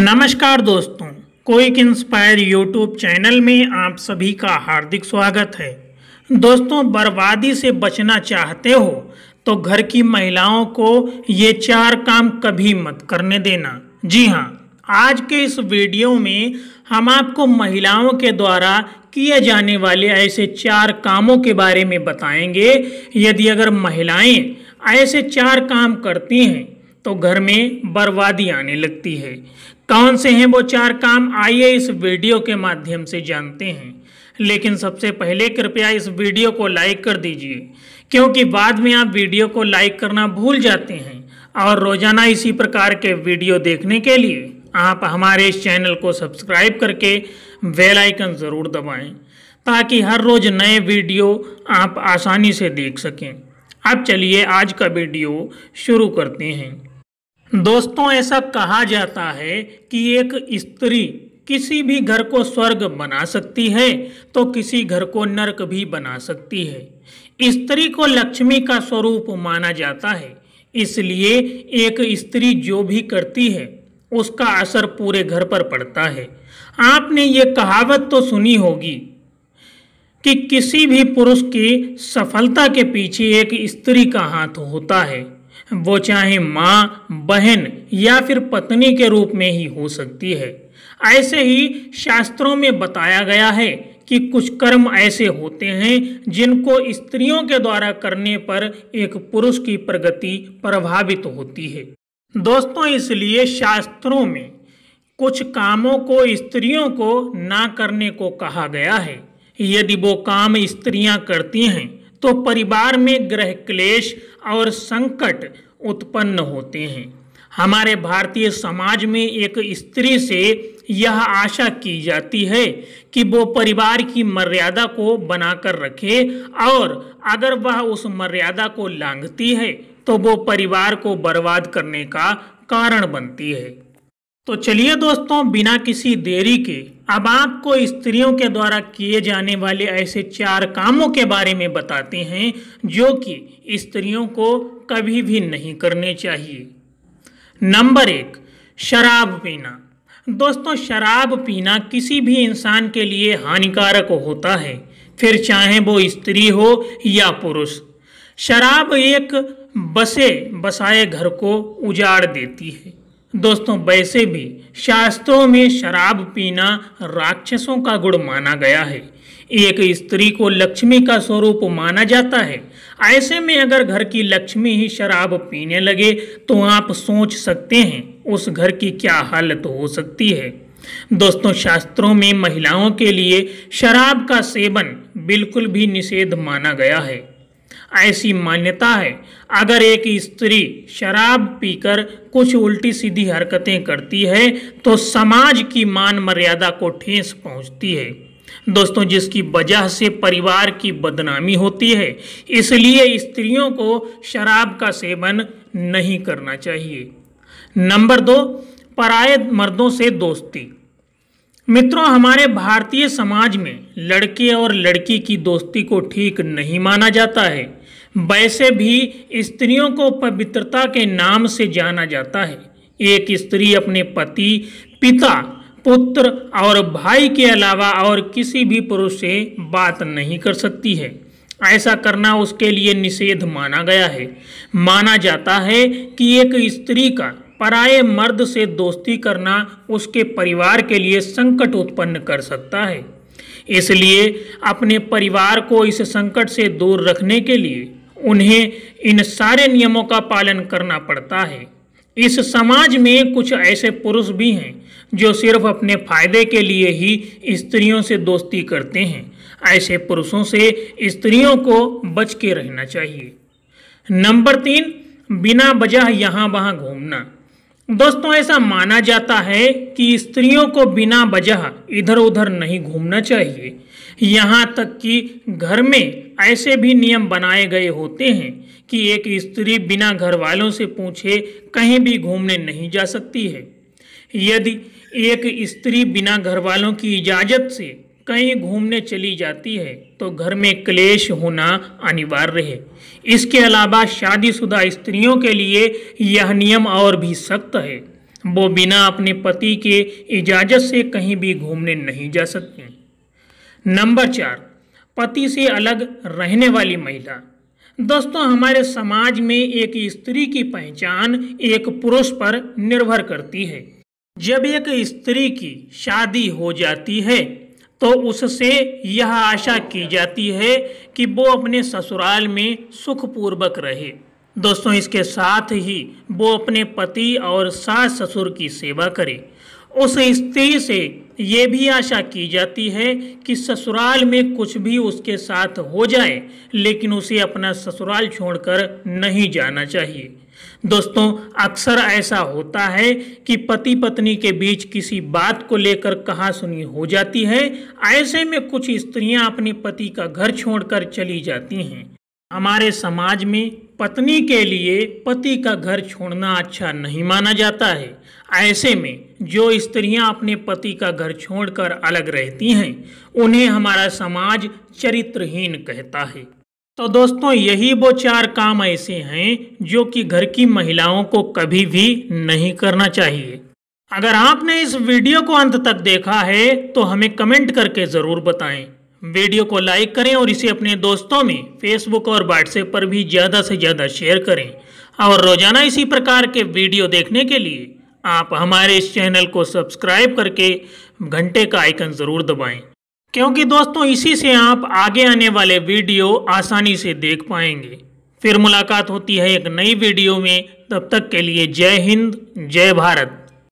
नमस्कार दोस्तों कोइक inspire YouTube channel में आप सभी का हार्दिक स्वागत है दोस्तों बर्बादी से बचना चाहते हो तो घर की महिलाओं को ये चार काम कभी मत करने देना जी हाँ आज के इस वीडियो में हम आपको महिलाओं के द्वारा किए जाने वाले ऐसे चार कामों के बारे में बताएंगे यदि अगर महिलाएं ऐसे चार काम करती हैं तो घर में बर्बादी आने लगती है कौन से हैं वो चार काम आइए इस वीडियो के माध्यम से जानते हैं लेकिन सबसे पहले कृपया इस वीडियो को लाइक कर दीजिए क्योंकि बाद में आप वीडियो को लाइक करना भूल जाते हैं और रोज़ाना इसी प्रकार के वीडियो देखने के लिए आप हमारे इस चैनल को सब्सक्राइब करके बेल आइकन ज़रूर दबाएं ताकि हर रोज़ नए वीडियो आप आसानी से देख सकें अब चलिए आज का वीडियो शुरू करते हैं दोस्तों ऐसा कहा जाता है कि एक स्त्री किसी भी घर को स्वर्ग बना सकती है तो किसी घर को नरक भी बना सकती है स्त्री को लक्ष्मी का स्वरूप माना जाता है इसलिए एक स्त्री जो भी करती है उसका असर पूरे घर पर पड़ता है आपने ये कहावत तो सुनी होगी कि किसी भी पुरुष की सफलता के पीछे एक स्त्री का हाथ होता है वो चाहे माँ बहन या फिर पत्नी के रूप में ही हो सकती है ऐसे ही शास्त्रों में बताया गया है कि कुछ कर्म ऐसे होते हैं जिनको स्त्रियों के द्वारा करने पर एक पुरुष की प्रगति प्रभावित होती है दोस्तों इसलिए शास्त्रों में कुछ कामों को स्त्रियों को ना करने को कहा गया है यदि वो काम स्त्रियां करती हैं तो परिवार में ग्रह क्लेश और संकट उत्पन्न होते हैं हमारे भारतीय समाज में एक स्त्री से यह आशा की जाती है कि वो परिवार की मर्यादा को बनाकर रखे और अगर वह उस मर्यादा को लांघती है तो वो परिवार को बर्बाद करने का कारण बनती है तो चलिए दोस्तों बिना किसी देरी के अब आपको स्त्रियों के द्वारा किए जाने वाले ऐसे चार कामों के बारे में बताते हैं जो कि स्त्रियों को कभी भी नहीं करने चाहिए नंबर एक शराब पीना दोस्तों शराब पीना किसी भी इंसान के लिए हानिकारक होता है फिर चाहे वो स्त्री हो या पुरुष शराब एक बसे बसाए घर को उजाड़ देती है दोस्तों वैसे भी शास्त्रों में शराब पीना राक्षसों का गुण माना गया है एक स्त्री को लक्ष्मी का स्वरूप माना जाता है ऐसे में अगर घर की लक्ष्मी ही शराब पीने लगे तो आप सोच सकते हैं उस घर की क्या हालत हो सकती है दोस्तों शास्त्रों में महिलाओं के लिए शराब का सेवन बिल्कुल भी निषेध माना गया है ऐसी मान्यता है अगर एक स्त्री शराब पीकर कुछ उल्टी सीधी हरकतें करती है तो समाज की मान मर्यादा को ठेस पहुंचती है दोस्तों जिसकी वजह से परिवार की बदनामी होती है इसलिए स्त्रियों को शराब का सेवन नहीं करना चाहिए नंबर दो पराय मर्दों से दोस्ती मित्रों हमारे भारतीय समाज में लड़के और लड़की की दोस्ती को ठीक नहीं माना जाता है वैसे भी स्त्रियों को पवित्रता के नाम से जाना जाता है एक स्त्री अपने पति पिता पुत्र और भाई के अलावा और किसी भी पुरुष से बात नहीं कर सकती है ऐसा करना उसके लिए निषेध माना गया है माना जाता है कि एक स्त्री का पराये मर्द से दोस्ती करना उसके परिवार के लिए संकट उत्पन्न कर सकता है इसलिए अपने परिवार को इस संकट से दूर रखने के लिए उन्हें इन सारे नियमों का पालन करना पड़ता है इस समाज में कुछ ऐसे पुरुष भी हैं जो सिर्फ अपने फायदे के लिए ही स्त्रियों से दोस्ती करते हैं ऐसे पुरुषों से स्त्रियों को बच के रहना चाहिए नंबर तीन बिना वजह यहाँ वहाँ घूमना दोस्तों ऐसा माना जाता है कि स्त्रियों को बिना वजह इधर उधर नहीं घूमना चाहिए यहाँ तक कि घर में ऐसे भी नियम बनाए गए होते हैं कि एक स्त्री बिना घर वालों से पूछे कहीं भी घूमने नहीं जा सकती है यदि एक स्त्री बिना घर वालों की इजाज़त से कहीं घूमने चली जाती है तो घर में क्लेश होना अनिवार्य है इसके अलावा शादीशुदा स्त्रियों के लिए यह नियम और भी सख्त है वो बिना अपने पति के इजाज़त से कहीं भी घूमने नहीं जा सकती नंबर चार पति से अलग रहने वाली महिला दोस्तों हमारे समाज में एक स्त्री की पहचान एक पुरुष पर निर्भर करती है जब एक स्त्री की शादी हो जाती है तो उससे यह आशा की जाती है कि वो अपने ससुराल में सुखपूर्वक रहे दोस्तों इसके साथ ही वो अपने पति और सास ससुर की सेवा करे उस स्त्री से ये भी आशा की जाती है कि ससुराल में कुछ भी उसके साथ हो जाए लेकिन उसे अपना ससुराल छोड़कर नहीं जाना चाहिए दोस्तों अक्सर ऐसा होता है कि पति पत्नी के बीच किसी बात को लेकर कहा सुनी हो जाती है ऐसे में कुछ स्त्रियां अपने पति का घर छोड़कर चली जाती हैं हमारे समाज में पत्नी के लिए पति का घर छोड़ना अच्छा नहीं माना जाता है ऐसे में जो स्त्रियां अपने पति का घर छोड़कर अलग रहती हैं उन्हें हमारा समाज चरित्रहीन कहता है तो दोस्तों यही वो चार काम ऐसे हैं जो कि घर की महिलाओं को कभी भी नहीं करना चाहिए अगर आपने इस वीडियो को अंत तक देखा है तो हमें कमेंट करके ज़रूर बताएं वीडियो को लाइक करें और इसे अपने दोस्तों में फेसबुक और व्हाट्सएप पर भी ज़्यादा से ज़्यादा शेयर करें और रोज़ाना इसी प्रकार के वीडियो देखने के लिए आप हमारे इस चैनल को सब्सक्राइब करके घंटे का आइकन ज़रूर दबाएं क्योंकि दोस्तों इसी से आप आगे आने वाले वीडियो आसानी से देख पाएंगे फिर मुलाकात होती है एक नई वीडियो में तब तक के लिए जय हिंद जय भारत